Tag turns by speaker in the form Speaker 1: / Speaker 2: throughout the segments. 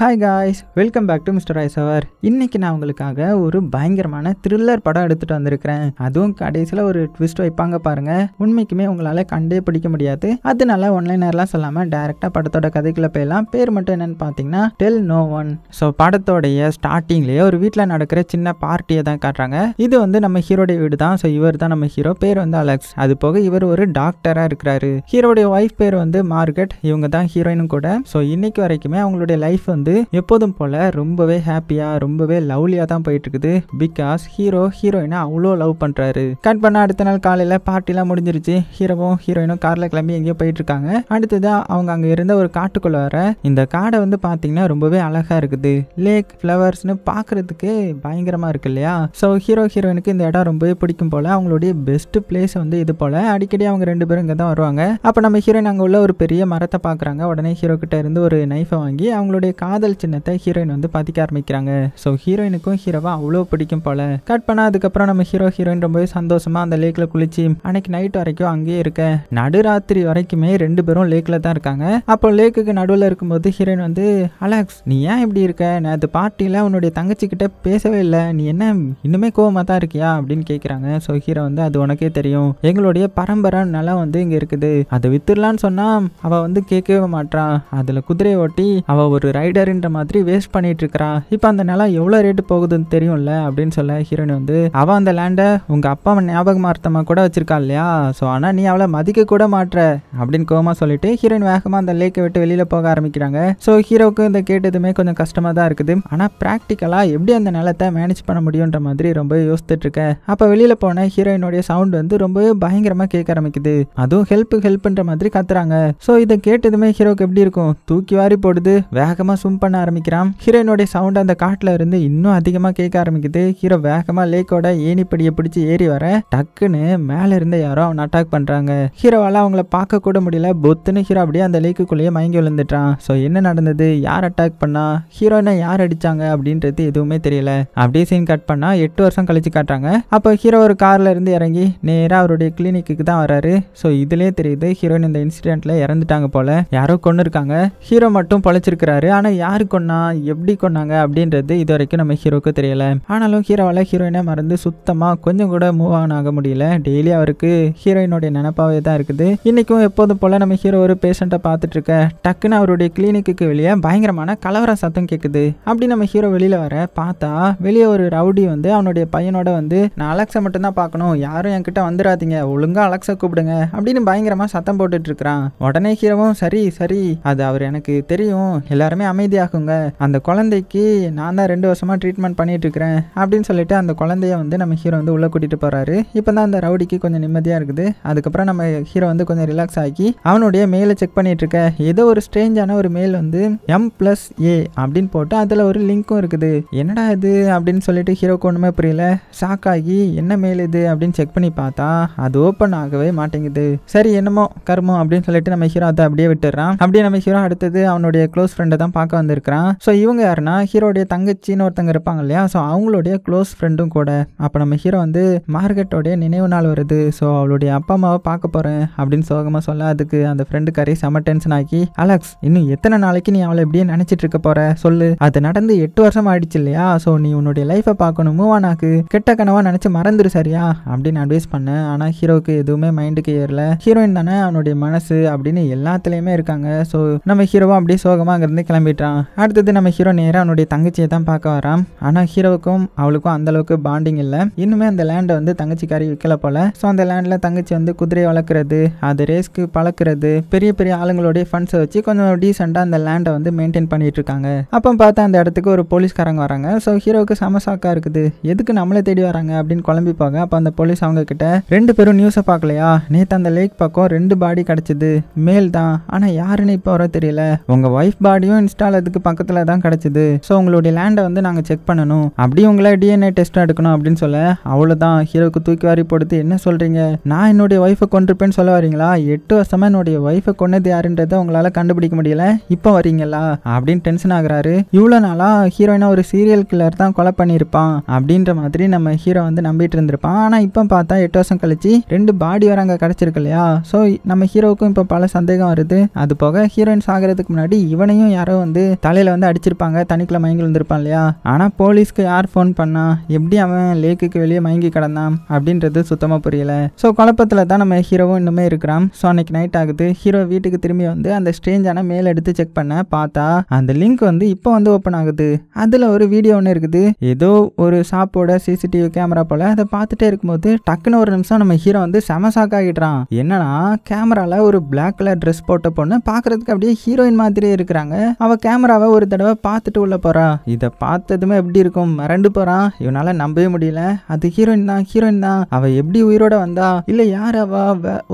Speaker 1: hi guys welcome back to mister Royce அவர் இன்னைக்கு நான் உங்களுக்காக ஒரு பயங்கரமான த்ரில்லர் படம் எடுத்துகிட்டு வந்திருக்கிறேன் அதுவும் கடைசியில் ஒரு ட்விஸ்ட் வைப்பாங்க பாருங்க உண்மைக்குமே உங்களால் கண்டே பிடிக்க முடியாது அதனால ஒன்லைனர்லாம் சொல்லாமல் டேரெக்டாக படத்தோட கதைக்குள்ள போயெல்லாம் பேர் மட்டும் என்னன்னு பார்த்தீங்கன்னா டெல் நோ ஒன் ஸோ படத்தோடைய ஸ்டார்டிங்லேயே ஒரு வீட்டில் நடக்கிற சின்ன பார்ட்டியை தான் காட்டுறாங்க இது வந்து நம்ம ஹீரோடைய வீடு தான் ஸோ இவர் தான் நம்ம ஹீரோ பேர் வந்து அலெக்ஸ் அது போக இவர் ஒரு டாக்டராக இருக்கிறாரு ஹீரோடைய ஒய்ஃப் பேர் வந்து மார்கெட் இவங்க தான் ஹீரோயினும் கூட ஸோ இன்னைக்கு வரைக்குமே அவங்களுடைய லைஃப் வந்து வந்து எப்போதும் போல ரொம்பவே ஹாப்பியா ரொம்பவே லவ்லியா தான் போயிட்டு இருக்குது பிகாஸ் ஹீரோ ஹீரோயினா அவ்வளோ லவ் பண்றாரு கட் பண்ண அடுத்த நாள் காலையில் பார்ட்டிலாம் முடிஞ்சிருச்சு ஹீரோவும் ஹீரோயினும் கார்ல கிளம்பி எங்கேயோ போயிட்டு இருக்காங்க அடுத்தது அவங்க அங்கே இருந்த ஒரு காட்டுக்குள்ள வர இந்த காடை வந்து பார்த்தீங்கன்னா ரொம்பவே அழகா இருக்குது லேக் ஃப்ளவர்ஸ்னு பாக்குறதுக்கு பயங்கரமாக இருக்கு இல்லையா ஸோ ஹீரோ ஹீரோயினுக்கு இந்த இடம் ரொம்பவே பிடிக்கும் போல அவங்களுடைய பெஸ்ட் பிளேஸ் வந்து இது போல் அடிக்கடி அவங்க ரெண்டு பேரும் இங்கே தான் வருவாங்க அப்போ நம்ம ஹீரோயின் அங்கே உள்ள ஒரு பெரிய மரத்தை பார்க்குறாங்க உடனே ஹீரோ கிட்ட இருந்து ஒரு நைஃபை வாங்கி அவங்களுடைய காது காதல் சின்னத்தை ஹீரோயின் வந்து பாதிக்க ஆரம்பிக்கிறாங்க ஸோ ஹீரோயினுக்கும் ஹீரோவா அவ்வளோ பிடிக்கும் போல கட் பண்ணா அதுக்கப்புறம் நம்ம ஹீரோ ஹீரோயின் ரொம்பவே சந்தோஷமா அந்த லேக்கில் குளிச்சு அன்னைக்கு நைட் வரைக்கும் அங்கேயே இருக்க நடுராத்திரி வரைக்குமே ரெண்டு பேரும் லேக்கில் தான் இருக்காங்க அப்போ லேக்குக்கு நடுவில் இருக்கும்போது ஹீரோயின் வந்து அலாக்ஸ் நீ ஏன் இப்படி இருக்க நேற்று பார்ட்டியில் உன்னுடைய தங்கச்சிக்கிட்ட பேசவே இல்லை நீ என்ன இன்னுமே கோவமாக தான் இருக்கியா அப்படின்னு கேட்குறாங்க ஸோ ஹீரோ வந்து அது உனக்கே தெரியும் எங்களுடைய பரம்பரை நிலம் வந்து இங்கே இருக்குது அதை வித்துடலான்னு சொன்னால் அவள் வந்து கேட்கவே மாட்டான் அதில் குதிரையை ஓட்டி அவள் ஒரு ரைடர் ரைடருன்ற மாதிரி வேஸ்ட் பண்ணிட்டு இருக்கிறான் இப்போ அந்த நிலம் எவ்வளோ ரேட்டு போகுதுன்னு தெரியும்ல அப்படின்னு சொல்ல ஹீரோயின் வந்து அவன் அந்த லேண்டை உங்கள் அப்பா ஞாபகமார்த்தமாக கூட வச்சிருக்கா இல்லையா ஸோ ஆனால் நீ அவளை மதிக்க கூட மாட்டுற அப்படின்னு கோமா சொல்லிட்டு ஹீரோயின் வேகமாக அந்த லேக்கை விட்டு வெளியில் போக ஆரம்பிக்கிறாங்க ஸோ ஹீரோவுக்கு இந்த கேட்டதுமே கொஞ்சம் கஷ்டமாக தான் இருக்குது ஆனால் ப்ராக்டிக்கலாக எப்படி அந்த நிலத்தை மேனேஜ் பண்ண முடியுன்ற மாதிரி ரொம்ப யோசித்துட்டு இருக்கேன் அப்போ வெளியில் போன ஹீரோயினுடைய சவுண்ட் வந்து ரொம்ப பயங்கரமாக கேட்க ஆரம்பிக்குது அதுவும் ஹெல்ப் ஹெல்ப்ன்ற மாதிரி கத்துறாங்க ஸோ இதை கேட்டதுமே ஹீரோக்கு எப்படி இருக்கும் தூக்கி வாரி போடுது வேகமாக ஸ்விம் பண்ண ஆரம்பிக்கிறான் ஹீரோயினுடைய சவுண்ட் அந்த காட்டில் இருந்து இன்னும் அதிகமாக கேட்க ஆரம்பிக்குது ஹீரோ வேகமாக லேக்கோட ஏணிப்படியை பிடிச்சி ஏறி வர டக்குன்னு மேலே இருந்த யாரோ அவன் அட்டாக் பண்ணுறாங்க ஹீரோவால் அவங்கள பார்க்க கூட முடியல பொத்துன்னு ஹீரோ அப்படியே அந்த லேக்குள்ளேயே மயங்கி விழுந்துட்டான் ஸோ என்ன நடந்தது யார் அட்டாக் பண்ணா ஹீரோனா யார் அடிச்சாங்க அப்படின்றது எதுவுமே தெரியல அப்படியே சீன் கட் பண்ணால் எட்டு வருஷம் கழிச்சு காட்டுறாங்க அப்போ ஹீரோ ஒரு கார்ல இருந்து இறங்கி நேராக அவருடைய கிளினிக்கு தான் வராரு ஸோ இதுலயே தெரியுது ஹீரோயின் இந்த இன்சிடென்ட்டில் இறந்துட்டாங்க போல் யாரோ கொண்டு இருக்காங்க ஹீரோ மட்டும் பொழைச்சிருக்கிறாரு ஆனால் யார் கொண்டா எப்படி கொண்டாங்க அப்படின்றது இது வரைக்கும் நம்ம ஹீரோக்கு தெரியல ஆனாலும் ஹீரோவால ஹீரோயினை மறந்து சுத்தமாக கொஞ்சம் கூட மூவ் ஆன் ஆக முடியல டெய்லி அவருக்கு ஹீரோயினுடைய நினப்பாவே தான் இருக்குது இன்றைக்கும் எப்போதும் போல் நம்ம ஹீரோ ஒரு பேஷண்ட்டை பார்த்துட்டு இருக்க டக்குன்னு அவருடைய கிளினிக்கு வெளியே பயங்கரமான கலவர சத்தம் கேட்குது அப்படி நம்ம ஹீரோ வெளியில் வர பார்த்தா வெளியே ஒரு ரவுடி வந்து அவனுடைய பையனோட வந்து நான் அலெக்ஸை மட்டும்தான் பார்க்கணும் யாரும் என்கிட்ட வந்துடாதீங்க ஒழுங்காக அலெக்ஸை கூப்பிடுங்க அப்படின்னு பயங்கரமாக சத்தம் போட்டுட்டு இருக்கிறான் உடனே ஹீரோவும் சரி சரி அது அவர் எனக்கு தெரியும் எல்லாருமே அமைதி அமைதியாகுங்க அந்த குழந்தைக்கு நான் தான் ரெண்டு வருஷமாக ட்ரீட்மெண்ட் பண்ணிட்டு இருக்கிறேன் அப்படின்னு சொல்லிட்டு அந்த குழந்தைய வந்து நம்ம ஹீரோ வந்து உள்ளே கூட்டிகிட்டு போகிறாரு இப்போ தான் அந்த ரவுடிக்கு கொஞ்சம் நிம்மதியாக இருக்குது அதுக்கப்புறம் நம்ம ஹீரோ வந்து கொஞ்சம் ரிலாக்ஸ் ஆகி அவனுடைய மெயிலை செக் பண்ணிட்டு இருக்க ஏதோ ஒரு ஸ்ட்ரேஞ்சான ஒரு மெயில் வந்து எம் பிளஸ் ஏ அப்படின்னு போட்டு அதில் ஒரு லிங்க்கும் இருக்குது என்னடா இது அப்படின்னு சொல்லிட்டு ஹீரோக்கு ஒன்றுமே புரியல ஷாக் ஆகி என்ன மெயில் இது அப்படின்னு செக் பண்ணி பார்த்தா அது ஓப்பன் ஆகவே மாட்டேங்குது சரி என்னமோ கருமோ அப்படின்னு சொல்லிட்டு நம்ம ஹீரோ அதை அப்படியே விட்டுறான் அப்படியே நம்ம ஹீரோ அடுத்தது அவனுடைய க்ளோஸ் ஃப்ரெண்டை தான் பார்க்க வந்திருக்கிறான் ஸோ இவங்க யாருன்னா ஹீரோடைய தங்கச்சின்னு ஒருத்தங்க இருப்பாங்க இல்லையா ஸோ அவங்களுடைய க்ளோஸ் ஃப்ரெண்டும் கூட அப்போ நம்ம ஹீரோ வந்து மார்கெட்டோடைய நினைவு நாள் வருது ஸோ அவளுடைய அப்பா அம்மாவை பார்க்க போகிறேன் அப்படின்னு சோகமாக சொல்ல அதுக்கு அந்த ஃப்ரெண்டு கறி செம டென்ஷன் ஆக்கி அலெக்ஸ் இன்னும் எத்தனை நாளைக்கு நீ அவளை எப்படியே நினச்சிட்டு இருக்க போகிற சொல்லு அது நடந்து எட்டு வருஷம் ஆயிடுச்சு இல்லையா ஸோ நீ உன்னுடைய லைஃப்பை பார்க்கணும் மூவ் ஆனாக்கு கெட்ட கனவாக நினச்சி மறந்துடு சரியா அப்படின்னு அட்வைஸ் பண்ணேன் ஆனால் ஹீரோவுக்கு எதுவுமே மைண்டுக்கு ஏறல ஹீரோயின் தானே அவனுடைய மனசு அப்படின்னு எல்லாத்துலேயுமே இருக்காங்க ஸோ நம்ம ஹீரோவும் அப்படியே சோகமாக அங்கேருந்து கிளம்பிட்டான் போயிடுறான் அடுத்தது நம்ம ஹீரோ நேராக அவனுடைய தங்கச்சியை தான் பார்க்க வரான் ஆனால் ஹீரோவுக்கும் அவளுக்கும் அந்தளவுக்கு பாண்டிங் இல்லை இன்னுமே அந்த லேண்டை வந்து தங்கச்சிக்காரி விற்கல போல ஸோ அந்த லேண்டில் தங்கச்சி வந்து குதிரையை வளர்க்குறது அது ரேஸ்க்கு பழக்கிறது பெரிய பெரிய ஆளுங்களுடைய ஃபண்ட்ஸை வச்சு கொஞ்சம் டீசெண்டாக அந்த லேண்டை வந்து மெயின்டைன் பண்ணிட்டு இருக்காங்க அப்போ பார்த்தா அந்த இடத்துக்கு ஒரு போலீஸ்காரங்க வராங்க ஸோ ஹீரோவுக்கு சமசாக்கா இருக்குது எதுக்கு நம்மளை தேடி வராங்க அப்படின்னு குழம்பி போக அப்போ அந்த போலீஸ் அவங்க கிட்ட ரெண்டு பேரும் நியூஸை பார்க்கலையா நேற்று அந்த லேக் பக்கம் ரெண்டு பாடி கிடச்சிது மேல் தான் ஆனால் யாருன்னு இப்போ வர தெரியல உங்கள் ஒய்ஃப் பாடியும் இன்ஸ்டால இதுக்கு பக்கத்தில் தான் கிடச்சிது ஸோ உங்களுடைய லேண்டை வந்து நாங்கள் செக் பண்ணணும் அப்படி உங்களை டிஎன்ஏ டெஸ்ட் எடுக்கணும் அப்படின்னு சொல்ல அவ்வளோதான் ஹீரோக்கு தூக்கி வாரி போடுத்து என்ன சொல்கிறீங்க நான் என்னுடைய ஒய்ஃபை கொண்டிருப்பேன்னு சொல்ல வரீங்களா எட்டு வருஷமாக என்னுடைய ஒய்ஃபை கொண்டது யாருன்றதை உங்களால் கண்டுபிடிக்க முடியல இப்போ வரீங்களா அப்படின்னு டென்ஷன் ஆகுறாரு இவ்வளோ நாளாக ஹீரோயினா ஒரு சீரியல் கில்லர் தான் கொலை பண்ணியிருப்பான் அப்படின்ற மாதிரி நம்ம ஹீரோ வந்து நம்பிட்டு இருந்திருப்பான் ஆனால் இப்போ பார்த்தா எட்டு வருஷம் கழிச்சு ரெண்டு பாடி வர அங்கே கிடச்சிருக்கு இல்லையா ஸோ நம்ம ஹீரோவுக்கும் இப்போ பல சந்தேகம் வருது அது போக ஹீரோயின் சாகிறதுக்கு முன்னாடி இவனையும் யாரோ வந்து தலையில் வந்து அடிச்சிருப்பாங்க தண்ணிக்குள்ளே மயங்கி வந்திருப்பான் இல்லையா ஆனால் போலீஸ்க்கு யார் ஃபோன் பண்ணா எப்படி அவன் லேக்குக்கு வெளியே மயங்கி கிடந்தான் அப்படின்றது சுத்தமாக புரியல ஸோ குழப்பத்தில் தான் நம்ம ஹீரோவும் இன்னுமே இருக்கிறான் ஸோ அன்னைக்கு நைட் ஆகுது ஹீரோ வீட்டுக்கு திரும்பி வந்து அந்த ஸ்ட்ரேஞ்சான மேல் எடுத்து செக் பண்ண பார்த்தா அந்த லிங்க் வந்து இப்போ வந்து ஓப்பன் ஆகுது அதில் ஒரு வீடியோ ஒன்று இருக்குது ஏதோ ஒரு ஷாப்போட சிசிடிவி கேமரா போல் அதை பார்த்துட்டே இருக்கும்போது டக்குன்னு ஒரு நிமிஷம் நம்ம ஹீரோ வந்து செம ஆகிடுறான் என்னன்னா கேமரால ஒரு பிளாக் கலர் ட்ரெஸ் போட்ட பொண்ணு பாக்குறதுக்கு அப்படியே ஹீரோயின் மாதிரியே இருக்கிறாங்க அவள் கேமராவை ஒரு தடவை பார்த்துட்டு உள்ளே போகிறான் இதை பார்த்ததுமே எப்படி இருக்கும் மறண்டு போகிறான் இவனால் நம்பவே முடியல அது ஹீரோயின் தான் ஹீரோயின் தான் அவள் எப்படி உயிரோட வந்தா இல்லை யார் அவா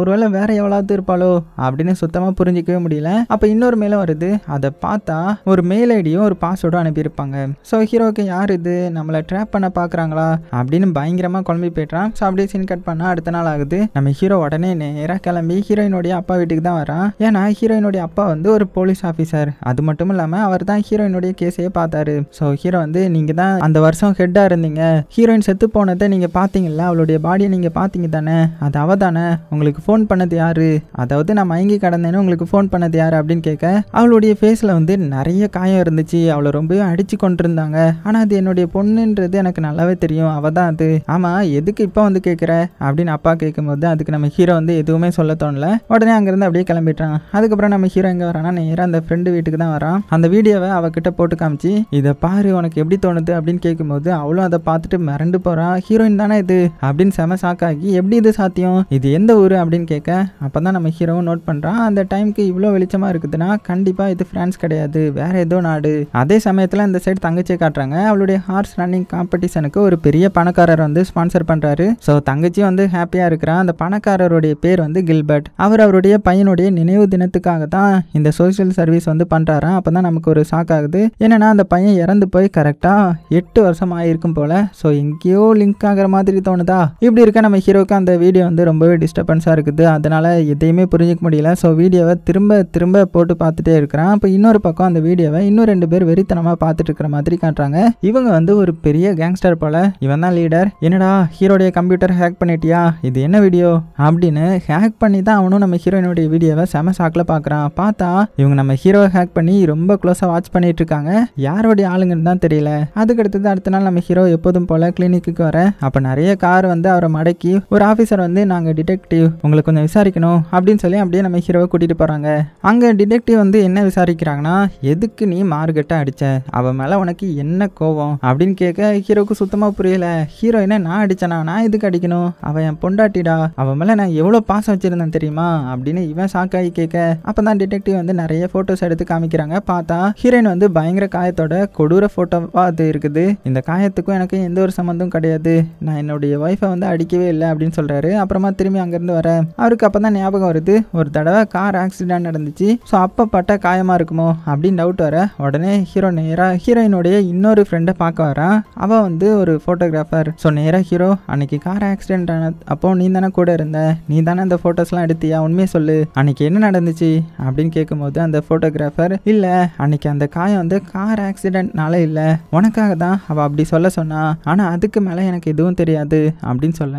Speaker 1: ஒருவேளை வேற எவ்வளோத்து இருப்பாளோ அப்படின்னு சுத்தமாக புரிஞ்சிக்கவே முடியல அப்போ இன்னொரு மேலே வருது அதை பார்த்தா ஒரு மெயில் ஐடியும் ஒரு பாஸ்வேர்டும் அனுப்பியிருப்பாங்க ஸோ ஹீரோக்கு யார் இது நம்மளை ட்ராப் பண்ண பார்க்குறாங்களா அப்படின்னு பயங்கரமாக குழம்பி போய்ட்றான் ஸோ அப்படியே சீன் கட் பண்ணால் அடுத்த நாள் ஆகுது நம்ம ஹீரோ உடனே நேராக கிளம்பி ஹீரோயினுடைய அப்பா வீட்டுக்கு தான் வரான் ஏன்னா ஹீரோயினுடைய அப்பா வந்து ஒரு போலீஸ் ஆஃபீஸர் அது மட்டும் இல்லை இல்லாமல் அவர் தான் ஹீரோயினுடைய கேஸையே பார்த்தாரு ஸோ ஹீரோ வந்து நீங்கள் தான் அந்த வருஷம் ஹெட்டாக இருந்தீங்க ஹீரோயின் செத்து போனதை நீங்கள் பார்த்தீங்கல்ல அவளுடைய பாடியை நீங்கள் பார்த்தீங்க தானே அது அவ தானே உங்களுக்கு ஃபோன் பண்ணது யாரு அதாவது நான் மயங்கி கடந்தேன்னு உங்களுக்கு ஃபோன் பண்ணது யார் அப்படின்னு கேட்க அவளுடைய ஃபேஸில் வந்து நிறைய காயம் இருந்துச்சு அவளை ரொம்பவே அடிச்சு கொண்டிருந்தாங்க ஆனால் அது என்னுடைய பொண்ணுன்றது எனக்கு நல்லாவே தெரியும் அவ தான் அது ஆமாம் எதுக்கு இப்போ வந்து கேட்குற அப்படின்னு அப்பா கேட்கும்போது அதுக்கு நம்ம ஹீரோ வந்து எதுவுமே சொல்ல தோணல உடனே அங்கேருந்து அப்படியே கிளம்பிட்டான் அதுக்கப்புறம் நம்ம ஹீரோ எங்கே வரானா நேராக அந்த ஃப்ரெண்டு வீட்டுக்கு தான் வரான் அந்த வீடியோவை அவகிட்ட போட்டு காமிச்சு இதை பாரு உனக்கு எப்படி தோணுது அப்படின்னு கேட்கும்போது அவளும் அதை பார்த்துட்டு மிரண்டு போறா ஹீரோயின் தானே இது அப்படின்னு செம சாக்காகி எப்படி இது சாத்தியம் இது எந்த ஊர் அப்படின்னு கேட்க அப்பதான் நம்ம ஹீரோவும் நோட் பண்றான் அந்த டைமுக்கு இவ்வளோ வெளிச்சமா இருக்குதுன்னா கண்டிப்பா இது பிரான்ஸ் கிடையாது வேற ஏதோ நாடு அதே சமயத்துல இந்த சைடு தங்கச்சியை காட்டுறாங்க அவளுடைய ஹார்ஸ் ரன்னிங் காம்படிஷனுக்கு ஒரு பெரிய பணக்காரர் வந்து ஸ்பான்சர் பண்றாரு ஸோ தங்கச்சி வந்து ஹாப்பியா இருக்கிறா அந்த பணக்காரருடைய பேர் வந்து கில்பர்ட் அவர் அவருடைய பையனுடைய நினைவு தினத்துக்காக தான் இந்த சோசியல் சர்வீஸ் வந்து பண்றாராம் அப்பதான் நமக்கு ஒரு ஷாக் ஆகுது என்னென்னா அந்த பையன் இறந்து போய் கரெக்டாக எட்டு வருஷம் ஆகிருக்கும் போல் ஸோ எங்கேயோ லிங்க் ஆகிற மாதிரி தோணுதா இப்படி இருக்க நம்ம ஹீரோவுக்கு அந்த வீடியோ வந்து ரொம்பவே டிஸ்டர்பன்ஸாக இருக்குது அதனால் எதையுமே புரிஞ்சிக்க முடியல ஸோ வீடியோவை திரும்ப திரும்ப போட்டு பார்த்துட்டே இருக்கிறான் இப்போ இன்னொரு பக்கம் அந்த வீடியோவை இன்னும் ரெண்டு பேர் வெறித்தனமாக பார்த்துட்டு இருக்கிற மாதிரி காட்டுறாங்க இவங்க வந்து ஒரு பெரிய கேங்ஸ்டர் போல இவன் தான் லீடர் என்னடா ஹீரோடைய கம்ப்யூட்டர் ஹேக் பண்ணிட்டியா இது என்ன வீடியோ அப்படின்னு ஹேக் பண்ணி தான் அவனும் நம்ம ஹீரோயினுடைய வீடியோவை செம சாக்கில் பார்க்குறான் பார்த்தா இவங்க நம்ம ஹீரோவை ஹேக் பண்ணி ரொம்ப க்ளோஸாக வாட்ச் பண்ணிட்டு இருக்காங்க யாருடைய ஆளுங்கன்னு தான் தெரியல அதுக்கடுத்தது அடுத்த நாள் நம்ம ஹீரோ எப்போதும் போல கிளினிக்கு வர அப்போ நிறைய கார் வந்து அவரை மடக்கி ஒரு ஆஃபீஸர் வந்து நாங்கள் டிடெக்டிவ் உங்களுக்கு கொஞ்சம் விசாரிக்கணும் அப்படின்னு சொல்லி அப்படியே நம்ம ஹீரோவை கூட்டிகிட்டு போகிறாங்க அங்கே டிடெக்டிவ் வந்து என்ன விசாரிக்கிறாங்கன்னா எதுக்கு நீ மார்க்கெட்டை அடித்த அவன் மேலே உனக்கு என்ன கோவம் அப்படின்னு கேட்க ஹீரோவுக்கு சுத்தமாக புரியல ஹீரோ என்ன நான் அடித்தனா நான் எதுக்கு அடிக்கணும் அவன் என் பொண்டாட்டிடா அவன் மேலே நான் எவ்வளோ பாசம் வச்சுருந்தேன் தெரியுமா அப்படின்னு இவன் சாக்காகி கேட்க அப்போ தான் டிடெக்டிவ் வந்து நிறைய ஃபோட்டோஸ் எடுத்து காமிக்கிறாங்க பார்த்து பார்த்தா ஹீரோயின் வந்து பயங்கர காயத்தோட கொடூர ஃபோட்டோவாக அது இருக்குது இந்த காயத்துக்கும் எனக்கு எந்த ஒரு சம்மந்தம் கிடையாது நான் என்னுடைய ஒய்ஃபை வந்து அடிக்கவே இல்லை அப்படின்னு சொல்கிறாரு அப்புறமா திரும்பி அங்கேருந்து வர அவருக்கு அப்போ தான் ஞாபகம் வருது ஒரு தடவை கார் ஆக்சிடென்ட் நடந்துச்சு ஸோ அப்போ பட்ட காயமாக இருக்குமோ அப்படின்னு டவுட் வர உடனே ஹீரோ நேராக ஹீரோயினுடைய இன்னொரு ஃப்ரெண்டை பார்க்க வரான் அவள் வந்து ஒரு ஃபோட்டோகிராஃபர் ஸோ நேராக ஹீரோ அன்னைக்கு கார் ஆக்சிடென்ட் ஆன அப்போ நீ தானே கூட இருந்த நீ தானே அந்த ஃபோட்டோஸ்லாம் எடுத்தியா உண்மையை சொல்லு அன்னைக்கு என்ன நடந்துச்சு அப்படின்னு கேட்கும்போது அந்த ஃபோட்டோகிராஃபர் இல்லை அன்னைக்கு அந்த காயம் வந்து கார் ஆக்சிடென்ட்னால இல்லை உனக்காக தான் அவள் அப்படி சொல்ல சொன்னா ஆனால் அதுக்கு மேலே எனக்கு எதுவும் தெரியாது அப்படின்னு சொல்ல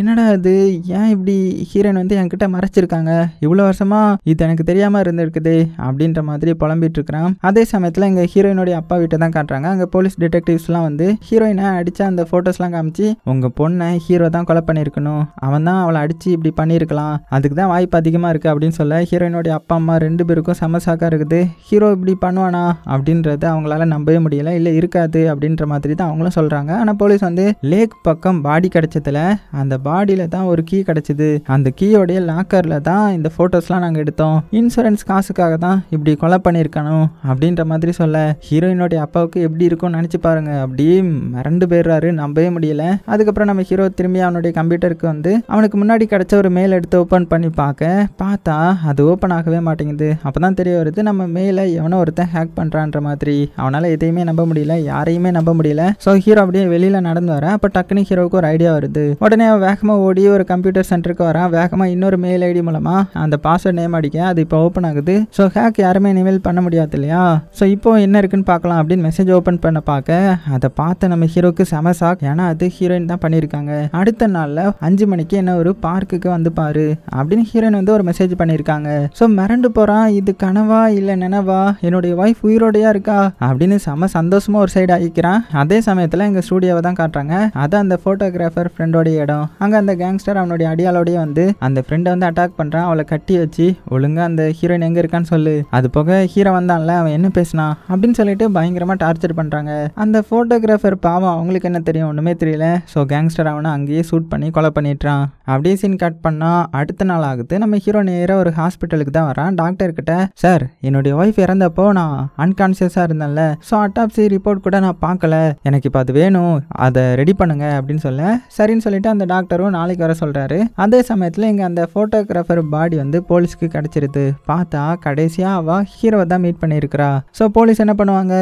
Speaker 1: என்னடா அது ஏன் இப்படி ஹீரோயின் வந்து என்கிட்ட மறைச்சிருக்காங்க இவ்வளோ வருஷமா இது எனக்கு தெரியாமல் இருந்திருக்குது அப்படின்ற மாதிரி புலம்பிட்டு இருக்கிறான் அதே சமயத்தில் எங்கள் ஹீரோயினுடைய அப்பா வீட்டை தான் காட்டுறாங்க அங்கே போலீஸ் டிடெக்டிவ்ஸ்லாம் வந்து ஹீரோயினை அடித்த அந்த ஃபோட்டோஸ்லாம் காமிச்சு உங்கள் பொண்ணை ஹீரோ தான் கொலை பண்ணியிருக்கணும் அவன் தான் அவளை அடித்து இப்படி பண்ணியிருக்கலாம் அதுக்கு தான் வாய்ப்பு அதிகமாக இருக்குது அப்படின்னு சொல்ல ஹீரோயினுடைய அப்பா அம்மா ரெண்டு பேருக்கும் செமசாக்காக இருக்குது ஹீரோ இப்படி பண்ணுவானா அப்படின்றத அவங்களால நம்பவே முடியல இல்லை இருக்காது அப்படின்ற மாதிரி தான் அவங்களும் சொல்கிறாங்க ஆனால் போலீஸ் வந்து லேக் பக்கம் பாடி கிடச்சதுல அந்த பாடியில் தான் ஒரு கீ கிடச்சிது அந்த கீயோடைய லாக்கரில் தான் இந்த ஃபோட்டோஸ்லாம் நாங்கள் எடுத்தோம் இன்சூரன்ஸ் காசுக்காக தான் இப்படி கொலை பண்ணியிருக்கணும் அப்படின்ற மாதிரி சொல்ல ஹீரோயினோடைய அப்பாவுக்கு எப்படி இருக்கும்னு நினச்சி பாருங்க அப்படியே மறண்டு போயிடுறாரு நம்பவே முடியல அதுக்கப்புறம் நம்ம ஹீரோ திரும்பி அவனுடைய கம்ப்யூட்டருக்கு வந்து அவனுக்கு முன்னாடி கிடச்ச ஒரு மெயில் எடுத்து ஓப்பன் பண்ணி பார்க்க பார்த்தா அது ஓப்பன் ஆகவே மாட்டேங்குது அப்போ தான் தெரிய வருது நம்ம மெயிலை எவனோ ஒருத்தன் ஹேக் பண்ணுறான்ற மாதிரி அவனால் எதையுமே நம்ப முடியல யாரையுமே நம்ப முடியல ஸோ ஹீரோ அப்படியே வெளியில் நடந்து வர அப்போ டக்குனு ஹீரோவுக்கு ஒரு ஐடியா வருது உடனே அவன் வேகமாக ஓடி ஒரு கம்ப்யூட்டர் சென்டருக்கு வரான் வேகமாக இன்னொரு மெயில் ஐடி மூலமாக அந்த பாஸ்வேர்ட் நேம் அடிக்க அது இப்போ ஓப்பன் ஆகுது ஸோ ஹேக் யாருமே இனிமேல் பண்ண முடியாது இல்லையா ஸோ இப்போ என்ன இருக்குன்னு பார்க்கலாம் அப்படின்னு மெசேஜ் ஓப்பன் பண்ண பார்க்க அதை பார்த்த நம்ம ஹீரோக்கு செம சாக் ஏன்னா அது ஹீரோயின் தான் பண்ணியிருக்காங்க அடுத்த நாளில் அஞ்சு மணிக்கு என்ன ஒரு பார்க்குக்கு வந்து பாரு அப்படின்னு ஹீரோயின் வந்து ஒரு மெசேஜ் பண்ணியிருக்காங்க ஸோ மிரண்டு போகிறான் இது கனவா இல்லை நினைவா என்னுடைய ஒய்ஃப் உயிரோடையா இருக்கா அப்படின்னு செம சந்தோஷமாக ஒரு சைடு ஆகிக்கிறான் அதே சமயத்தில் எங்கள் ஸ்டூடியோவை தான் காட்டுறாங்க அதான் அந்த ஃபோட்டோகிராஃபர் ஃப்ரெண்டோடைய இடம் அங்கே அந்த கேங்ஸ்டர் அவனுடைய அடியாலோடய வந்து அந்த ஃப்ரெண்டை வந்து அட்டாக் பண்ணுறான் அவளை கட்டி வச்சு ஒழுங்காக அந்த ஹீரோயின் எங்கே இருக்கான்னு சொல்லு அது போக ஹீரோ வந்தான்ல அவன் என்ன பேசினான் அப்படின்னு சொல்லிட்டு பயங்கரமாக டார்ச்சர் பண்ணுறாங்க அந்த ஃபோட்டோகிராஃபர் பாவம் அவங்களுக்கு என்ன தெரியும் ஒன்றுமே தெரியல ஸோ கேங்ஸ்டர் அவனை அங்கேயே ஷூட் பண்ணி கொலை பண்ணிட்டான் அப்படியே சீன் கட் பண்ணால் அடுத்த நாள் ஆகுது நம்ம ஹீரோ நேராக ஒரு ஹாஸ்பிட்டலுக்கு தான் வரான் டாக்டர்கிட்ட சார் என்னுடைய ஒய்ஃப் இறந்த பார்த்தப்போ நான் அன்கான்சியஸாக இருந்தேன்ல ஸோ அட்டாப்சி ரிப்போர்ட் கூட நான் பார்க்கல எனக்கு இப்போ அது வேணும் அதை ரெடி பண்ணுங்க அப்படின்னு சொல்ல சரின்னு சொல்லிட்டு அந்த டாக்டரும் நாளைக்கு வர சொல்கிறாரு அதே சமயத்தில் இங்கே அந்த ஃபோட்டோகிராஃபர் பாடி வந்து போலீஸ்க்கு கிடச்சிருது பார்த்தா கடைசியாக அவள் ஹீரோவை தான் மீட் பண்ணியிருக்கிறா ஸோ போலீஸ் என்ன பண்ணுவாங்க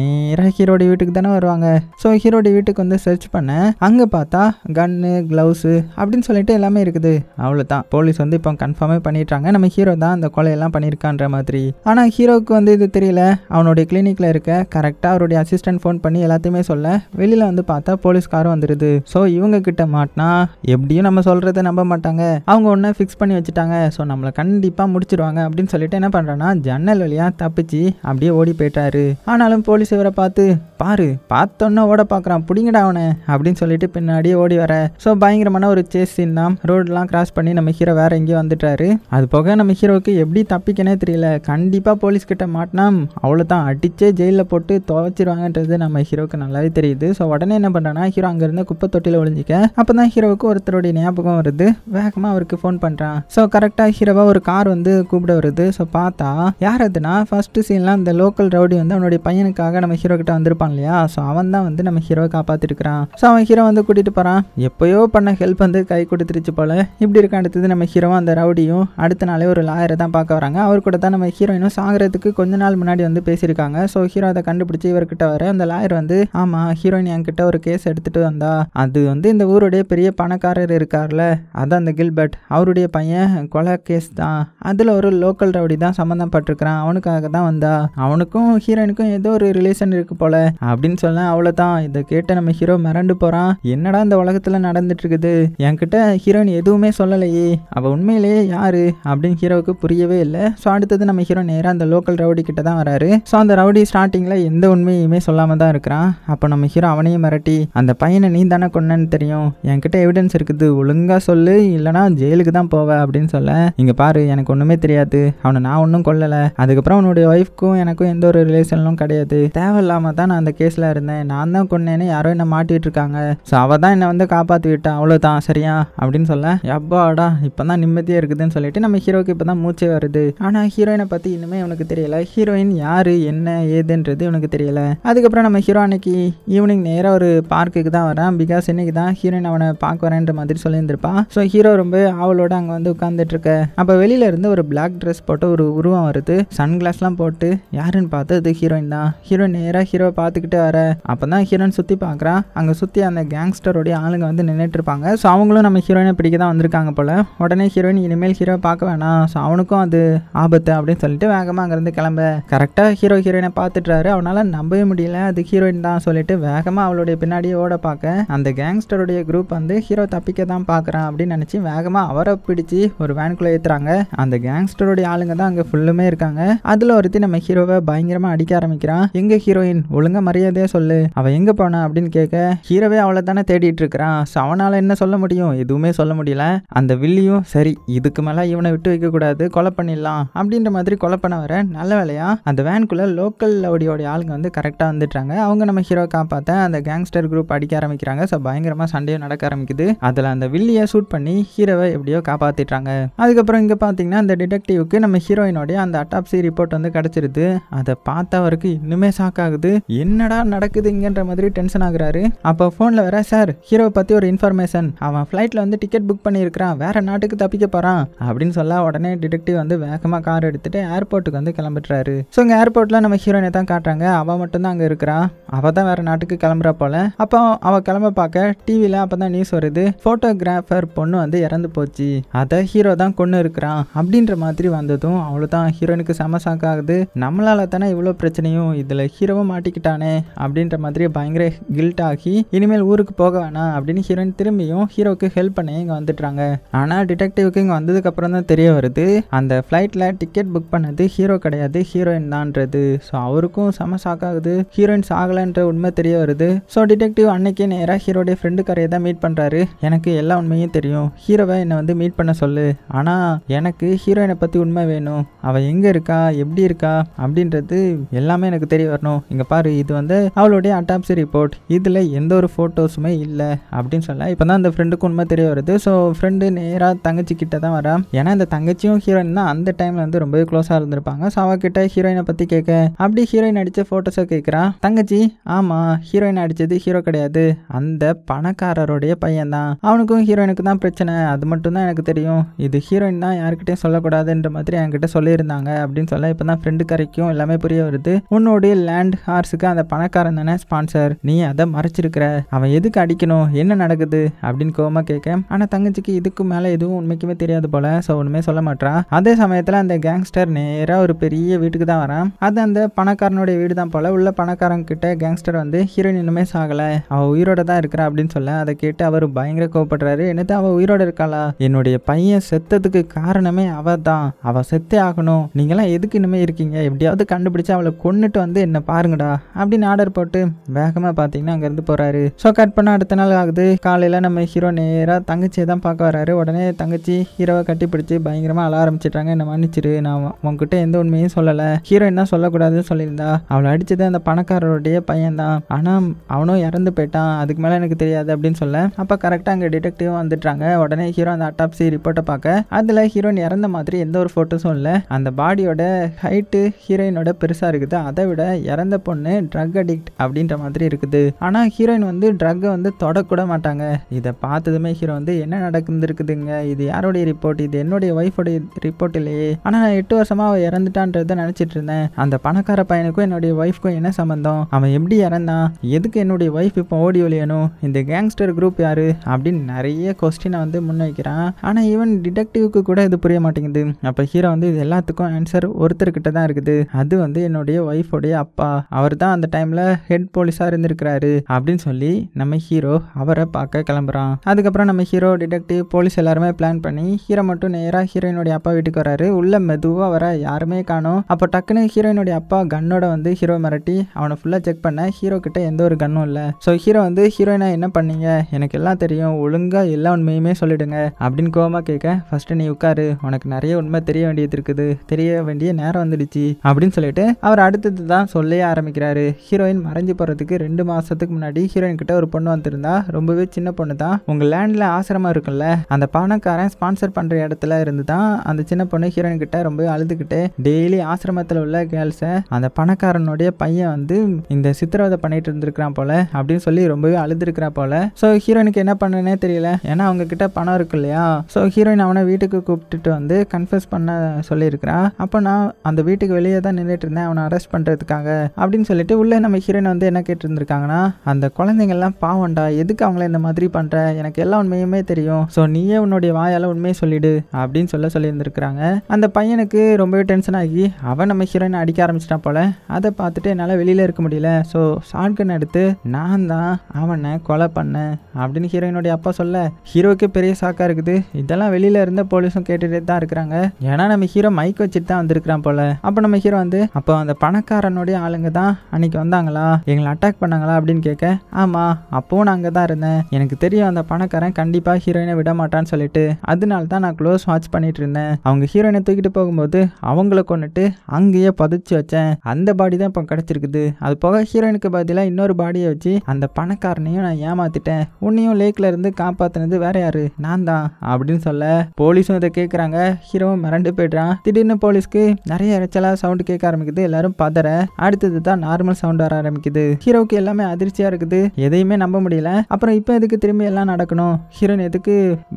Speaker 1: நேராக ஹீரோடைய வீட்டுக்கு தானே வருவாங்க ஸோ ஹீரோடைய வீட்டுக்கு வந்து சர்ச் பண்ண அங்கே பார்த்தா கன்னு க்ளவுஸு அப்படின்னு சொல்லிட்டு எல்லாமே இருக்குது அவ்வளோதான் போலீஸ் வந்து இப்போ கன்ஃபார்மே பண்ணிட்டாங்க நம்ம ஹீரோ தான் அந்த கொலையெல்லாம் பண்ணியிருக்கான்ற மாதிரி ஆனால் ஹீரோவுக்கு வந்து இது அவனுக்கு தெரியல அவனுடைய கிளினிக்கில் இருக்க கரெக்டாக அவருடைய அசிஸ்டன்ட் ஃபோன் பண்ணி எல்லாத்தையுமே சொல்ல வெளியில் வந்து பார்த்தா போலீஸ்காரும் வந்துடுது ஸோ இவங்க கிட்ட மாட்டினா எப்படியும் நம்ம சொல்கிறத நம்ப மாட்டாங்க அவங்க ஒன்றா ஃபிக்ஸ் பண்ணி வச்சுட்டாங்க ஸோ நம்மளை கண்டிப்பாக முடிச்சிருவாங்க அப்படின்னு சொல்லிட்டு என்ன பண்ணுறேன்னா ஜன்னல் வழியாக தப்பிச்சு அப்படியே ஓடி போயிட்டாரு ஆனாலும் போலீஸ் இவரை பார்த்து பாரு பார்த்தோன்னே ஓட பார்க்குறான் பிடிங்கடா அவனை அப்படின்னு சொல்லிட்டு பின்னாடியே ஓடி வர ஸோ பயங்கரமான ஒரு சேஸ் சீன் தான் ரோடெலாம் கிராஸ் பண்ணி நம்ம ஹீரோ வேற எங்கேயோ வந்துட்டாரு அது போக நம்ம ஹீரோவுக்கு எப்படி தப்பிக்கனே தெரியல கண்டிப்பாக போலீஸ் கிட்ட மாட்டினா மாட்டினா அவ்வளோ தான் அடித்தே ஜெயிலில் போட்டு துவைச்சிருவாங்கன்றது நம்ம ஹீரோவுக்கு நல்லாவே தெரியுது ஸோ உடனே என்ன பண்ணுறான்னா ஹீரோ அங்கேருந்து குப்பை தொட்டியில் ஒழிஞ்சிக்க அப்போ தான் ஹீரோவுக்கு ஒருத்தருடைய ஞாபகம் வருது வேகமாக அவருக்கு ஃபோன் பண்ணுறான் ஸோ கரெக்டாக ஹீரோவாக ஒரு கார் வந்து கூப்பிட வருது ஸோ பார்த்தா யார் அதுனா ஃபஸ்ட்டு சீன்லாம் அந்த லோக்கல் ரவுடி வந்து அவனுடைய பையனுக்காக நம்ம ஹீரோ கிட்ட வந்திருப்பான் இல்லையா ஸோ அவன் தான் வந்து நம்ம ஹீரோவை காப்பாற்றிருக்கிறான் ஸோ அவன் ஹீரோ வந்து கூட்டிகிட்டு போகிறான் எப்போயோ பண்ண ஹெல்ப் வந்து கை கொடுத்துருச்சு போல இப்படி இருக்க அடுத்தது நம்ம ஹீரோவும் அந்த ரவுடியும் அடுத்த நாளே ஒரு லாயரை தான் பார்க்க வராங்க அவர் கூட தான் நம்ம ஹீரோயினும் சாகிறதுக்கு கொஞ்ச நாள் முன்னாடி வந்து பேசியிருக்காங்க ஸோ ஹீரோ அதை கண்டுபிடிச்சி இவர்கிட்ட வர அந்த லாயர் வந்து ஆமாம் ஹீரோயின் என்கிட்ட ஒரு கேஸ் எடுத்துகிட்டு வந்தா அது வந்து இந்த ஊருடைய பெரிய பணக்காரர் இருக்கார்ல அதான் அந்த கில்பர்ட் அவருடைய பையன் கொலை கேஸ் தான் அதில் ஒரு லோக்கல் ரவுடி தான் சம்மந்தப்பட்டிருக்கிறான் அவனுக்காக தான் வந்தா அவனுக்கும் ஹீரோயினுக்கும் ஏதோ ஒரு ரிலேஷன் இருக்கு போல அப்படின்னு அவ்வளோ அவ்வளோதான் இதை கேட்டு நம்ம ஹீரோ மிரண்டு போகிறான் என்னடா இந்த உலகத்தில் நடந்துட்டு இருக்குது என்கிட்ட ஹீரோயின் எதுவுமே சொல்லலையே அவள் உண்மையிலேயே யாரு அப்படின்னு ஹீரோவுக்கு புரியவே இல்லை ஸோ அடுத்தது நம்ம ஹீரோ நேராக அந்த லோக்கல் ரவுடி கிட்ட தான் வராரு ஸோ அந்த ரவுடி ஸ்டார்டிங்கில் எந்த உண்மையுமே சொல்லாமல் தான் இருக்கிறான் அப்போ நம்ம ஹீரோ அவனையும் மிரட்டி அந்த பையனை நீ தானே கொண்டன்னு தெரியும் என்கிட்ட எவிடன்ஸ் இருக்குது ஒழுங்காக சொல்லு இல்லைனா ஜெயிலுக்கு தான் போவ அப்படின்னு சொல்ல இங்கே பாரு எனக்கு ஒன்றுமே தெரியாது அவனை நான் ஒன்றும் கொல்லலை அதுக்கப்புறம் அவனுடைய ஒய்ஃப்க்கும் எனக்கும் எந்த ஒரு ரிலேஷனும் கிடையாது தேவையில்லாமல் தான் நான் அந்த கேஸில் இருந்தேன் நான் தான் கொண்டேன்னு யாரோ என்னை மாட்டிகிட்டு இருக்காங்க ஸோ அவள் தான் என்னை வந்து காப்பாற்றி விட்டான் அவ்வளோதான் சரியா அப்படின்னு சொல்ல எப்பாடா இப்போ தான் நிம்மதியாக இருக்குதுன்னு சொல்லிட்டு நம்ம ஹீரோக்கு இப்போ தான் மூச்சே வருது ஆனால் ஹீரோயினை பற்றி இன்னுமே அவனுக்கு தெரியல ஹீரோ ஹீரோயின் யார் என்ன ஏதுன்றது இவனுக்கு தெரியல அதுக்கப்புறம் நம்ம ஹீரோ அன்னைக்கு ஈவினிங் நேராக ஒரு பார்க்குக்கு தான் வரான் பிகாஸ் இன்னைக்கு தான் ஹீரோயின் அவனை பார்க்க வரேன்ற மாதிரி சொல்லியிருந்திருப்பா ஸோ ஹீரோ ரொம்ப அவளோட அங்கே வந்து உட்காந்துட்டு இருக்க அப்போ வெளியில இருந்து ஒரு பிளாக் ட்ரெஸ் போட்டு ஒரு உருவம் வருது சன்கிளாஸ்லாம் போட்டு யாருன்னு பார்த்து அது ஹீரோயின் தான் ஹீரோயின் நேராக ஹீரோவை பார்த்துக்கிட்டே வர அப்போ தான் ஹீரோயின் சுற்றி பார்க்குறான் அங்கே சுற்றி அந்த கேங்ஸ்டருடைய ஆளுங்க வந்து நின்றுட்டு இருப்பாங்க ஸோ அவங்களும் நம்ம ஹீரோயினை பிடிக்க தான் வந்திருக்காங்க போல் உடனே ஹீரோயின் இனிமேல் ஹீரோ பார்க்க வேணாம் ஸோ அவனுக்கும் அது ஆபத்து அப்படின்னு சொல்லிட்டு வேகமாக அங்கேருந்து கிளம்ப கரெக்டாக ஹீரோ ஹீரோயினை பார்த்துட்றாரு அவனால் நம்பவே முடியல அது ஹீரோயின் தான் சொல்லிட்டு வேகமாக அவளுடைய பின்னாடியே ஓட பார்க்க அந்த கேங்ஸ்டருடைய குரூப் வந்து ஹீரோ தப்பிக்க தான் பார்க்குறான் அப்படின்னு நினச்சி வேகமாக அவரை பிடிச்சி ஒரு வேனுக்குள்ளே ஏற்றுறாங்க அந்த கேங்ஸ்டருடைய ஆளுங்க தான் அங்கே ஃபுல்லுமே இருக்காங்க அதில் ஒருத்தி நம்ம ஹீரோவை பயங்கரமாக அடிக்க ஆரம்பிக்கிறான் எங்கே ஹீரோயின் ஒழுங்க மரியாதையாக சொல்லு அவன் எங்கே போனான் அப்படின்னு கேட்க ஹீரோவே அவளை தானே தேடிட்டு இருக்கிறான் ஸோ அவனால் என்ன சொல்ல முடியும் எதுவுமே சொல்ல முடியல அந்த வில்லியும் சரி இதுக்கு மேலே இவனை விட்டு வைக்கக்கூடாது கொலை பண்ணிடலாம் அப்படின்ற மாதிரி கொலை பண்ண வர நல்ல வேலை இல்லையா அந்த வேனுக்குள்ளே லோக்கல் லவுடியோடைய ஆளுங்க வந்து கரெக்டாக வந்துட்டாங்க அவங்க நம்ம ஹீரோ காப்பாற்ற அந்த கேங்ஸ்டர் குரூப் அடிக்க ஆரம்பிக்கிறாங்க ஸோ பயங்கரமாக சண்டையும் நடக்க ஆரம்பிக்குது அதில் அந்த வில்லியை ஷூட் பண்ணி ஹீரோவை எப்படியோ காப்பாற்றிட்டாங்க அதுக்கப்புறம் இங்கே பார்த்தீங்கன்னா அந்த டிடெக்டிவ்க்கு நம்ம ஹீரோயினுடைய அந்த அட்டாப்சி ரிப்போர்ட் வந்து கிடச்சிருது அதை பார்த்தவருக்கு இன்னுமே ஷாக் ஆகுது என்னடா நடக்குதுங்கன்ற மாதிரி டென்ஷன் ஆகுறாரு அப்போ ஃபோனில் வேற சார் ஹீரோவை பற்றி ஒரு இன்ஃபர்மேஷன் அவன் ஃப்ளைட்டில் வந்து டிக்கெட் புக் பண்ணியிருக்கிறான் வேற நாட்டுக்கு தப்பிக்க போகிறான் அப்படின்னு சொல்ல உடனே டிடெக்டிவ் வந்து வேகமாக கார் எடுத்துகிட்டு ஏர்போர்ட்டுக்கு வந்து கிளம்பிட்டுறாரு இருக்காரு ஸோ இங்கே ஏர்போர்ட்டில் நம்ம ஹீரோயினை தான் காட்டுறாங்க அவள் மட்டும்தான் அங்கே இருக்கிறான் அவள் தான் வேறு நாட்டுக்கு கிளம்புறா போல அப்போ அவள் கிளம்ப பார்க்க டிவியில் அப்போ தான் நியூஸ் வருது ஃபோட்டோகிராஃபர் பொண்ணு வந்து இறந்து போச்சு அதை ஹீரோ தான் கொண்டு இருக்கிறான் அப்படின்ற மாதிரி வந்ததும் தான் ஹீரோனுக்கு செம ஷாக் ஆகுது நம்மளால தானே இவ்வளோ பிரச்சனையும் இதில் ஹீரோவும் மாட்டிக்கிட்டானே அப்படின்ற மாதிரி பயங்கர கில்ட் ஆகி இனிமேல் ஊருக்கு போக வேணாம் அப்படின்னு ஹீரோயின் திரும்பியும் ஹீரோக்கு ஹெல்ப் பண்ணி இங்கே வந்துடுறாங்க ஆனால் டிடெக்டிவ்க்கு இங்கே வந்ததுக்கப்புறம் தான் தெரிய வருது அந்த ஃப்ளைட்டில் டிக்கெட் புக் பண்ணது ஹீரோ கிடையாது ஹீரோயின் தான்றது ஸோ அவருக்கும் செம ஷாக் ஆகுது ஹீரோயின் சாகலைன்ற உண்மை தெரிய வருது ஸோ டிடெக்டிவ் அன்னைக்கே நேராக ஹீரோடைய ஃப்ரெண்டு கரையை தான் மீட் பண்ணுறாரு எனக்கு எல்லா உண்மையும் தெரியும் ஹீரோவை என்னை வந்து மீட் பண்ண சொல்லு ஆனால் எனக்கு ஹீரோயினை பற்றி உண்மை வேணும் அவள் எங்கே இருக்கா எப்படி இருக்கா அப்படின்றது எல்லாமே எனக்கு தெரிய வரணும் இங்கே பாரு இது வந்து அவளுடைய அட்டாப்சி ரிப்போர்ட் இதில் எந்த ஒரு ஃபோட்டோஸுமே இல்லை அப்படின்னு சொல்ல இப்போ தான் அந்த ஃப்ரெண்டுக்கு உண்மை தெரிய வருது ஸோ ஃப்ரெண்டு நேராக தங்கச்சி கிட்ட தான் வரா ஏன்னா இந்த தங்கச்சியும் ஹீரோயின் தான் அந்த டைமில் வந்து ரொம்பவே க்ளோஸாக இருந்திருப்பாங்க ஸோ அவகிட்ட ஹீரோயினை பற்றி கேட்க அப்படி ஹீரோயின் அடித்த ஃபோட்டோஸை கேட்குறான் தங்கச்சி ஆமாம் ஹீரோயின் அடித்தது ஹீரோ கிடையாது அந்த பணக்காரருடைய பையன்தான் அவனுக்கும் ஹீரோயினுக்கு தான் பிரச்சனை அது மட்டும் தான் எனக்கு தெரியும் இது ஹீரோயின் தான் யாருக்கிட்டையும் சொல்லக்கூடாதுன்ற மாதிரி என்கிட்ட சொல்லியிருந்தாங்க அப்படின்னு சொல்ல இப்போ தான் ஃப்ரெண்டு கரைக்கும் எல்லாமே புரிய வருது உன்னுடைய லேண்ட் ஹார்ஸுக்கு அந்த பணக்காரன் தானே ஸ்பான்சர் நீ அதை மறைச்சிருக்கிற அவன் எதுக்கு அடிக்கணும் என்ன நடக்குது அப்படின்னு கோமா கேட்க ஆனால் தங்கச்சிக்கு இதுக்கு மேலே எதுவும் உண்மைக்குமே தெரியாது போல ஸோ ஒன்றுமே சொல்ல மாட்டான் அதே சமயத்தில் அந்த கேங்ஸ்டர் நேராக ஒரு பெரிய வீட்டு வீட்டுக்கு தான் வரான் அது அந்த பணக்காரனுடைய வீடு தான் போல உள்ள பணக்காரங்க கிட்ட கேங்ஸ்டர் வந்து ஹீரோயின் இன்னுமே சாகலை அவள் உயிரோட தான் இருக்கிறா அப்படின்னு சொல்ல அதை கேட்டு அவர் பயங்கர கோவப்படுறாரு என்னது அவள் உயிரோட இருக்காளா என்னுடைய பையன் செத்ததுக்கு காரணமே அவ தான் அவள் செத்தே ஆகணும் நீங்களாம் எதுக்கு இன்னுமே இருக்கீங்க எப்படியாவது கண்டுபிடிச்சு அவளை கொண்டுட்டு வந்து என்ன பாருங்கடா அப்படின்னு ஆர்டர் போட்டு வேகமாக பார்த்தீங்கன்னா அங்கேருந்து போகிறாரு ஸோ கட் பண்ண அடுத்த நாள் ஆகுது காலையில் நம்ம ஹீரோ நேராக தங்கச்சியை தான் பார்க்க வர்றாரு உடனே தங்கச்சி ஹீரோவை கட்டி பிடிச்சி பயங்கரமாக அழ ஆரம்பிச்சிட்டாங்க என்ன மன்னிச்சிரு நான் உங்ககிட்ட எந்த உண்மையும் சொல்லலை சொல்லலை ஹீரோயின் தான் சொல்லக்கூடாதுன்னு சொல்லியிருந்தா அவளை அடித்தது அந்த பணக்காரருடைய பையன் தான் ஆனால் அவனும் இறந்து போயிட்டான் அதுக்கு மேலே எனக்கு தெரியாது அப்படின்னு சொல்ல அப்போ கரெக்டாக அங்கே டிடெக்டிவும் வந்துட்டாங்க உடனே ஹீரோ அந்த அட்டாப்சி ரிப்போர்ட்டை பார்க்க அதில் ஹீரோயின் இறந்த மாதிரி எந்த ஒரு ஃபோட்டோஸும் இல்லை அந்த பாடியோட ஹைட்டு ஹீரோயினோட பெருசாக இருக்குது அதை விட இறந்த பொண்ணு ட்ரக் அடிக்ட் அப்படின்ற மாதிரி இருக்குது ஆனால் ஹீரோயின் வந்து ட்ரக்கை வந்து தொடக்கூட மாட்டாங்க இதை பார்த்ததுமே ஹீரோ வந்து என்ன நடந்துருக்குதுங்க இது யாருடைய ரிப்போர்ட் இது என்னுடைய ஒய்ஃபோடைய ரிப்போர்ட் இல்லையே ஆனால் நான் எட்டு வருஷமாக அவள் இறந்துட்டான்றதை நினச்சி யோசிச்சுட்டு இருந்தேன் அந்த பணக்கார பையனுக்கும் என்னுடைய ஒய்ஃப்க்கும் என்ன சம்மந்தம் அவன் எப்படி இறந்தான் எதுக்கு என்னுடைய ஒய்ஃப் இப்போ ஓடி ஒழியணும் இந்த கேங்ஸ்டர் குரூப் யாரு அப்படின்னு நிறைய கொஸ்டினை வந்து முன்வைக்கிறான் ஆனால் ஈவன் டிடெக்டிவ்க்கு கூட இது புரிய மாட்டேங்குது அப்போ ஹீரோ வந்து இது எல்லாத்துக்கும் ஆன்சர் ஒருத்தர்கிட்ட தான் இருக்குது அது வந்து என்னுடைய ஒய்ஃபோடைய அப்பா அவர் தான் அந்த டைமில் ஹெட் போலீஸாக இருந்திருக்கிறாரு அப்படின்னு சொல்லி நம்ம ஹீரோ அவரை பார்க்க கிளம்புறான் அதுக்கப்புறம் நம்ம ஹீரோ டிடெக்டிவ் போலீஸ் எல்லாருமே பிளான் பண்ணி ஹீரோ மட்டும் நேராக ஹீரோயினுடைய அப்பா வீட்டுக்கு வராரு உள்ள மெதுவாக வர யாருமே காணும் அப்போ அப்போ டக்குன்னு ஹீரோயினுடைய அப்பா கன்னோட வந்து ஹீரோ மிரட்டி அவனை ஃபுல்லாக செக் பண்ண ஹீரோ கிட்ட எந்த ஒரு கன்னும் இல்லை ஸோ ஹீரோ வந்து ஹீரோயினா என்ன பண்ணீங்க எனக்கு எல்லாம் தெரியும் ஒழுங்காக எல்லா உண்மையுமே சொல்லிடுங்க அப்படின்னு கோபமாக கேட்க ஃபஸ்ட்டு நீ உட்காரு உனக்கு நிறைய உண்மை தெரிய வேண்டியது இருக்குது தெரிய வேண்டிய நேரம் வந்துடுச்சு அப்படின்னு சொல்லிட்டு அவர் அடுத்தது தான் சொல்லையே ஆரம்பிக்கிறாரு ஹீரோயின் மறைஞ்சு போகிறதுக்கு ரெண்டு மாதத்துக்கு முன்னாடி ஹீரோயின் கிட்ட ஒரு பொண்ணு வந்திருந்தா ரொம்பவே சின்ன பொண்ணு தான் உங்கள் லேண்டில் ஆசிரமம் இருக்குல்ல அந்த பணக்காரன் ஸ்பான்சர் பண்ணுற இடத்துல இருந்து தான் அந்த சின்ன பொண்ணு ஹீரோயின் கிட்ட ரொம்ப அழுதுகிட்டு டெய்லி ஆசை ஆசிரமத்தில் உள்ள கேர்ள்ஸை அந்த பணக்காரனுடைய பையன் வந்து இந்த சித்திரவதை பண்ணிட்டு இருந்திருக்கிறான் போல அப்படின்னு சொல்லி ரொம்பவே அழுதுருக்கிறா போல ஸோ ஹீரோயினுக்கு என்ன பண்ணுனே தெரியல ஏன்னா அவங்க கிட்ட பணம் இருக்கு இல்லையா ஸோ ஹீரோயின் அவனை வீட்டுக்கு கூப்பிட்டுட்டு வந்து கன்ஃபியூஸ் பண்ண சொல்லியிருக்கிறான் அப்போ நான் அந்த வீட்டுக்கு வெளியே தான் நின்றுட்டு இருந்தேன் அவனை அரெஸ்ட் பண்ணுறதுக்காக அப்படின்னு சொல்லிட்டு உள்ளே நம்ம ஹீரோயின் வந்து என்ன கேட்டுருந்துருக்காங்கன்னா அந்த குழந்தைங்கள்லாம் பாவண்டா எதுக்கு அவங்கள இந்த மாதிரி பண்ணுற எனக்கு எல்லா உண்மையுமே தெரியும் ஸோ நீயே உன்னுடைய வாயால் உண்மையை சொல்லிடு அப்படின்னு சொல்ல சொல்லியிருந்திருக்கிறாங்க அந்த பையனுக்கு ரொம்பவே டென்ஷன் ஆகி அவன் நம்ம ஹீரோயினை அடிக்க ஆரம்பிச்சிட்டான் போல் அதை பார்த்துட்டு என்னால் வெளியில் இருக்க முடியல ஸோ ஷாட்கன் எடுத்து நான் தான் அவனை கொலை பண்ணேன் அப்படின்னு ஹீரோயினுடைய அப்பா சொல்ல ஹீரோவுக்கு பெரிய சாக்காக இருக்குது இதெல்லாம் வெளியில் இருந்த போலீஸும் கேட்டுகிட்டே தான் இருக்கிறாங்க ஏன்னா நம்ம ஹீரோ மைக் வச்சுட்டு தான் வந்திருக்கிறான் போல் அப்போ நம்ம ஹீரோ வந்து அப்போ அந்த பணக்காரனுடைய ஆளுங்க தான் அன்னைக்கு வந்தாங்களா எங்களை அட்டாக் பண்ணாங்களா அப்படின்னு கேட்க ஆமாம் அப்போவும் நான் அங்கே தான் இருந்தேன் எனக்கு தெரியும் அந்த பணக்காரன் கண்டிப்பாக ஹீரோயினை விட மாட்டான்னு சொல்லிட்டு அதனால தான் நான் க்ளோஸ் வாட்ச் பண்ணிட்டு இருந்தேன் அவங்க ஹீரோயினை தூக்கிட்டு போகும்போது அவங்கள கொண்டுட்டு அங்கேயே பதிச்சு வச்சேன் அந்த பாடி தான் இப்போ கிடச்சிருக்குது அது போக ஹீரோயினுக்கு பதிலாக இன்னொரு பாடியை வச்சு அந்த பணக்காரனையும் நான் ஏமாத்திட்டேன் உன்னையும் லேக்கில் இருந்து காப்பாற்றினது வேற யாரு நான் தான் அப்படின்னு சொல்ல போலீஸும் இதை கேட்குறாங்க ஹீரோவும் மிரண்டு போயிடுறான் திடீர்னு போலீஸ்க்கு நிறைய இறைச்சலாக சவுண்டு கேட்க ஆரம்பிக்குது எல்லாரும் பதற அடுத்தது தான் நார்மல் சவுண்ட் வர ஆரம்பிக்குது ஹீரோவுக்கு எல்லாமே அதிர்ச்சியாக இருக்குது எதையுமே நம்ப முடியல அப்புறம் இப்போ எதுக்கு திரும்பி எல்லாம் நடக்கணும் ஹீரோயின் எதுக்கு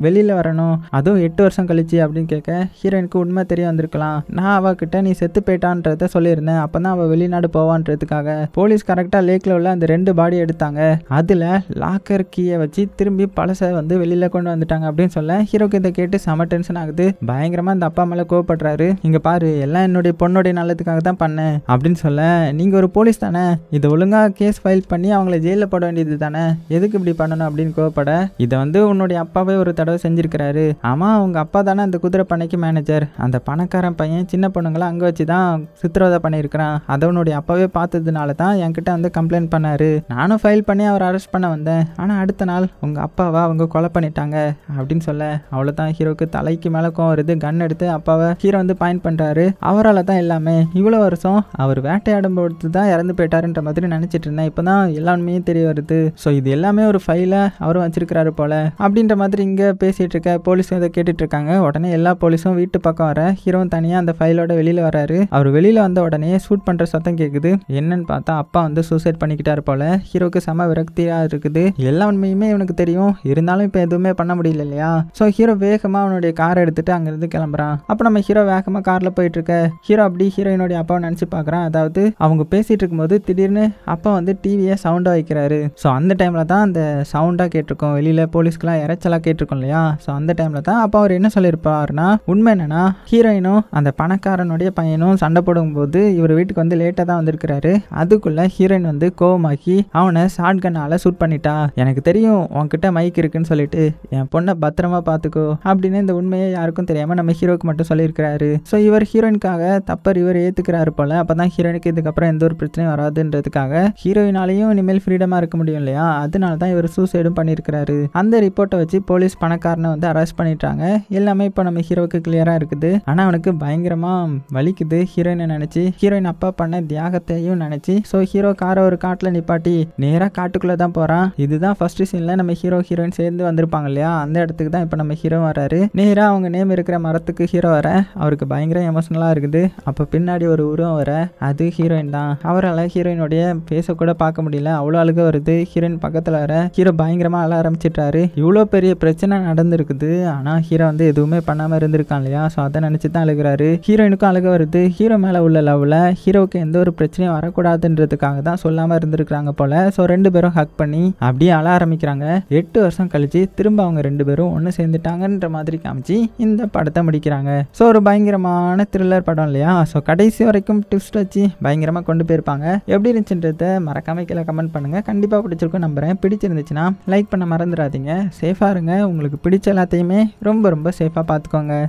Speaker 1: வெளியில் வரணும் அதுவும் எட்டு வருஷம் கழிச்சு அப்படின்னு கேட்க ஹீரோயினுக்கு உண்மை தெரிய வந்திருக்கலாம் நான் அவகிட்ட நீ செத்து செத்து போயிட்டான்றத சொல்லியிருந்தேன் அப்போ தான் அவள் வெளிநாடு போவான்றதுக்காக போலீஸ் கரெக்டாக லேக்கில் உள்ள அந்த ரெண்டு பாடி எடுத்தாங்க அதில் லாக்கர் கீயை வச்சு திரும்பி பழசை வந்து வெளியில் கொண்டு வந்துட்டாங்க அப்படின்னு சொல்ல ஹீரோக்கு இதை கேட்டு செம டென்ஷன் ஆகுது பயங்கரமாக அந்த அப்பா மேலே கோவப்படுறாரு இங்கே பாரு எல்லாம் என்னுடைய பொண்ணுடைய நல்லதுக்காக தான் பண்ணேன் அப்படின்னு சொல்ல நீங்கள் ஒரு போலீஸ் தானே இதை ஒழுங்காக கேஸ் ஃபைல் பண்ணி அவங்கள ஜெயிலில் போட வேண்டியது தானே எதுக்கு இப்படி பண்ணணும் அப்படின்னு கோவப்பட இதை வந்து உன்னுடைய அப்பாவே ஒரு தடவை செஞ்சிருக்கிறாரு ஆமாம் அவங்க அப்பா தானே அந்த குதிரை பண்ணைக்கு மேனேஜர் அந்த பணக்காரன் பையன் சின்ன பொண்ணுங்களை அங்கே வச்சு தான் சித்திரவதை பண்ணியிருக்கிறான் அதவனுடைய அப்பாவே பார்த்ததுனால தான் என்கிட்ட வந்து கம்ப்ளைண்ட் பண்ணார் நானும் ஃபைல் பண்ணி அவர் அரெஸ்ட் பண்ண வந்தேன் ஆனால் அடுத்த நாள் உங்கள் அப்பாவை அவங்க கொலை பண்ணிட்டாங்க அப்படின்னு சொல்ல அவ்வளோதான் ஹீரோக்கு தலைக்கு மேலே கோவம் வருது கன் எடுத்து அப்பாவை ஹீரோ வந்து பாயிண்ட் பண்ணுறாரு அவரால் தான் எல்லாமே இவ்வளோ வருஷம் அவர் வேட்டையாடும் பொறுத்து தான் இறந்து போயிட்டாருன்ற மாதிரி நினச்சிட்டு இருந்தேன் இப்போ தான் எல்லாமே தெரிய வருது ஸோ இது எல்லாமே ஒரு ஃபைலை அவரும் வச்சிருக்கிறாரு போல அப்படின்ற மாதிரி இங்கே பேசிகிட்டு இருக்க போலீஸும் இதை கேட்டுட்ருக்காங்க உடனே எல்லா போலீஸும் வீட்டு பக்கம் வர ஹீரோவும் தனியாக அந்த ஃபைலோட வெளியில் வராரு அவர் வெளியில வந்த உடனே ஷூட் பண்ற சத்தம் கேக்குது என்னன்னு பார்த்தா அப்பா வந்து சூசைட் பண்ணிக்கிட்டார் போல ஹீரோக்கு செம விரக்தியா இருக்குது எல்லா உண்மையுமே இவனுக்கு தெரியும் இருந்தாலும் இப்போ எதுவுமே பண்ண முடியல இல்லையா ஸோ ஹீரோ வேகமா அவனுடைய காரை எடுத்துட்டு இருந்து கிளம்புறான் அப்போ நம்ம ஹீரோ வேகமா கார்ல போயிட்டு இருக்க ஹீரோ அப்படி ஹீரோயினுடைய அப்பாவை நினைச்சு பாக்குறான் அதாவது அவங்க பேசிட்டு இருக்கும்போது திடீர்னு அப்பா வந்து டிவியை சவுண்டா வைக்கிறாரு ஸோ அந்த டைம்ல தான் அந்த சவுண்டா கேட்டிருக்கோம் வெளியில போலீஸ்க்குலாம் இறைச்சலா கேட்டிருக்கோம் இல்லையா ஸோ அந்த டைம்ல தான் அப்பா அவர் என்ன சொல்லியிருப்பாருன்னா உண்மை என்னன்னா ஹீரோயினும் அந்த பணக்காரனுடைய பையனும் அதுவும் சண்டை போடும்போது இவர் வீட்டுக்கு வந்து லேட்டாக தான் வந்திருக்கிறாரு அதுக்குள்ளே ஹீரோயின் வந்து கோவமாக்கி அவனை ஷார்ட் கன்னால் சூட் பண்ணிட்டா எனக்கு தெரியும் உன்கிட்ட மைக் இருக்குன்னு சொல்லிட்டு என் பொண்ணை பத்திரமா பார்த்துக்கோ அப்படின்னு இந்த உண்மையை யாருக்கும் தெரியாமல் நம்ம ஹீரோக்கு மட்டும் சொல்லியிருக்கிறாரு ஸோ இவர் ஹீரோயினுக்காக தப்பர் இவர் ஏற்றுக்கிறாரு போல் அப்போ தான் ஹீரோயினுக்கு இதுக்கப்புறம் எந்த ஒரு பிரச்சனையும் வராதுன்றதுக்காக ஹீரோயினாலையும் இனிமேல் ஃப்ரீடமாக இருக்க முடியும் இல்லையா அதனால தான் இவர் சூசைடும் பண்ணியிருக்கிறாரு அந்த ரிப்போர்ட்டை வச்சு போலீஸ் பணக்காரனை வந்து அரெஸ்ட் பண்ணிட்டாங்க எல்லாமே இப்போ நம்ம ஹீரோவுக்கு கிளியராக இருக்குது ஆனால் அவனுக்கு பயங்கரமாக வலிக்குது வந்து ஹீரோயினை நினச்சி ஹீரோயின் அப்பா பண்ண தியாகத்தையும் நினச்சி ஸோ ஹீரோ காரை ஒரு காட்டில் நிப்பாட்டி நேராக காட்டுக்குள்ளே தான் போகிறான் இதுதான் ஃபர்ஸ்ட் சீனில் நம்ம ஹீரோ ஹீரோயின் சேர்ந்து வந்திருப்பாங்க இல்லையா அந்த இடத்துக்கு தான் இப்போ நம்ம ஹீரோ வராரு நேராக அவங்க நேம் இருக்கிற மரத்துக்கு ஹீரோ வர அவருக்கு பயங்கர எமோஷனலாக இருக்குது அப்போ பின்னாடி ஒரு உருவம் வர அது ஹீரோயின் தான் அவரால் ஹீரோயினுடைய பேச கூட பார்க்க முடியல அவ்வளோ அழுக வருது ஹீரோயின் பக்கத்தில் வர ஹீரோ பயங்கரமாக அழ ஆரம்பிச்சிட்டாரு இவ்வளோ பெரிய பிரச்சனை நடந்திருக்குது ஆனால் ஹீரோ வந்து எதுவுமே பண்ணாமல் இருந்திருக்கான் இல்லையா ஸோ அதை நினச்சி தான் அழுகிறாரு ஹீரோயினுக்கும் அழுக வருது வந்து ஹீரோ மேலே உள்ள லவ்வில் ஹீரோவுக்கு எந்த ஒரு பிரச்சனையும் வரக்கூடாதுன்றதுக்காக தான் சொல்லாமல் இருந்திருக்கிறாங்க போல் ஸோ ரெண்டு பேரும் ஹக் பண்ணி அப்படியே அழ ஆரம்பிக்கிறாங்க எட்டு வருஷம் கழித்து திரும்ப அவங்க ரெண்டு பேரும் ஒன்று சேர்ந்துட்டாங்கன்ற மாதிரி காமிச்சு இந்த படத்தை முடிக்கிறாங்க ஸோ ஒரு பயங்கரமான த்ரில்லர் படம் இல்லையா ஸோ கடைசி வரைக்கும் டிப்ஸ் வச்சு பயங்கரமாக கொண்டு போயிருப்பாங்க எப்படி இருந்துச்சுன்றத மறக்காம கீழே கமெண்ட் பண்ணுங்கள் கண்டிப்பாக பிடிச்சிருக்கும் நம்புகிறேன் பிடிச்சிருந்துச்சுன்னா லைக் பண்ண மறந்துடாதீங்க சேஃபாக இருங்க உங்களுக்கு பிடிச்ச எல்லாத்தையுமே ரொம்ப ரொம்ப சேஃபாக பார்த்துக்கோங்க